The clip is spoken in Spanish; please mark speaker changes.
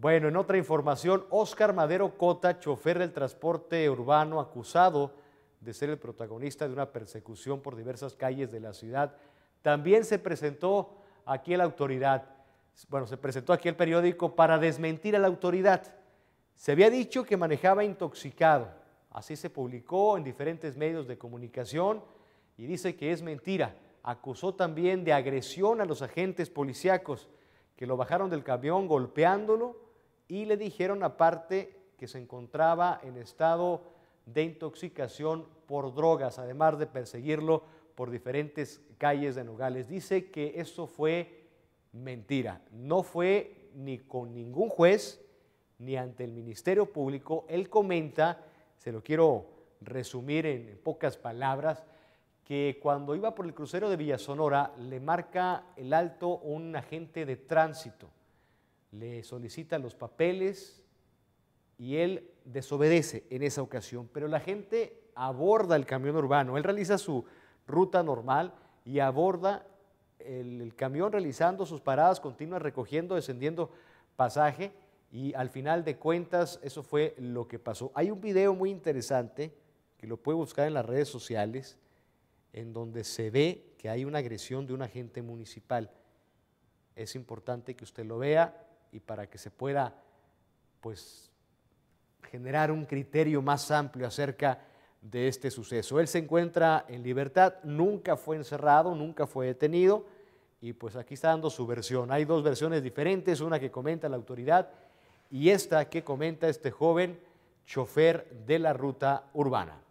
Speaker 1: Bueno, en otra información, Oscar Madero Cota, chofer del transporte urbano acusado de ser el protagonista de una persecución por diversas calles de la ciudad, también se presentó aquí a la autoridad. Bueno, se presentó aquí el periódico para desmentir a la autoridad. Se había dicho que manejaba intoxicado. Así se publicó en diferentes medios de comunicación y dice que es mentira. Acusó también de agresión a los agentes policíacos que lo bajaron del camión golpeándolo y le dijeron aparte que se encontraba en estado de intoxicación por drogas, además de perseguirlo por diferentes calles de Nogales. Dice que eso fue mentira. No fue ni con ningún juez ni ante el Ministerio Público. Él comenta, se lo quiero resumir en, pocas palabras, que cuando iba por el crucero de Villasonora le marca el alto un agente de tránsito le solicita los papeles y él desobedece en esa ocasión, pero la gente aborda el camión urbano, él realiza su ruta normal y aborda el, camión realizando sus paradas continuas, recogiendo, descendiendo pasaje y al final de cuentas eso fue lo que pasó. Hay un video muy interesante que lo puede buscar en las redes sociales en donde se ve que hay una agresión de un agente municipal. Es importante que usted lo vea, y para que se pueda pues generar un criterio más amplio acerca de este suceso. Él se encuentra en libertad, nunca fue encerrado, nunca fue detenido y pues aquí está dando su versión. Hay dos versiones diferentes, una que comenta la autoridad y esta que comenta este joven chofer de la ruta urbana.